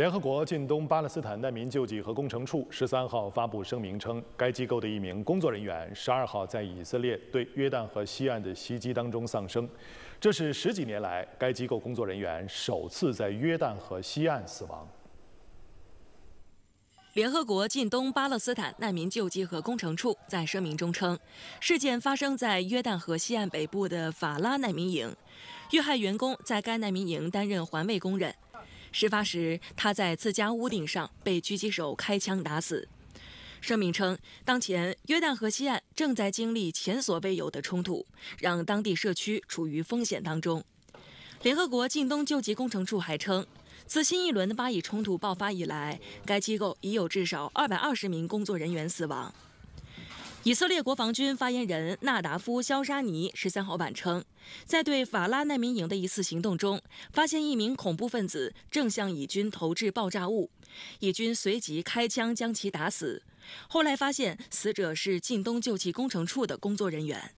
联合国近东巴勒斯坦难民救济和工程处十三号发布声明称，该机构的一名工作人员十二号在以色列对约旦河西岸的袭击当中丧生，这是十几年来该机构工作人员首次在约旦河西岸死亡。联合国近东巴勒斯坦难民救济和工程处在声明中称，事件发生在约旦河西岸北部的法拉难民营，遇害员工在该难民营担任环卫工人。事发时，他在自家屋顶上被狙击手开枪打死。声明称，当前约旦河西岸正在经历前所未有的冲突，让当地社区处于风险当中。联合国近东救济工程处还称，自新一轮的巴以冲突爆发以来，该机构已有至少220名工作人员死亡。以色列国防军发言人纳达夫·肖沙尼十三号晚称，在对法拉难民营的一次行动中，发现一名恐怖分子正向以军投掷爆炸物，以军随即开枪将其打死。后来发现死者是近东救济工程处的工作人员。